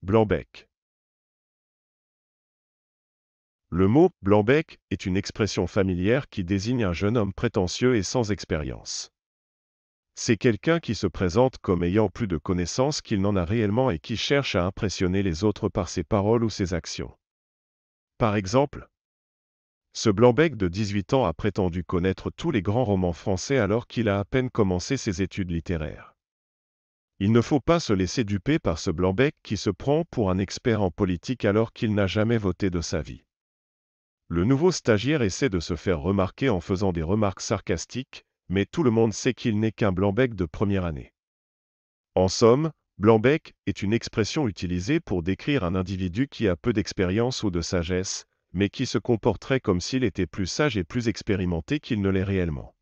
Blancbec Le mot blanc est une expression familière qui désigne un jeune homme prétentieux et sans expérience. C'est quelqu'un qui se présente comme ayant plus de connaissances qu'il n'en a réellement et qui cherche à impressionner les autres par ses paroles ou ses actions. Par exemple, ce Blanbec de 18 ans a prétendu connaître tous les grands romans français alors qu'il a à peine commencé ses études littéraires. Il ne faut pas se laisser duper par ce blanc-bec qui se prend pour un expert en politique alors qu'il n'a jamais voté de sa vie. Le nouveau stagiaire essaie de se faire remarquer en faisant des remarques sarcastiques, mais tout le monde sait qu'il n'est qu'un blanc-bec de première année. En somme, blanc-bec est une expression utilisée pour décrire un individu qui a peu d'expérience ou de sagesse, mais qui se comporterait comme s'il était plus sage et plus expérimenté qu'il ne l'est réellement.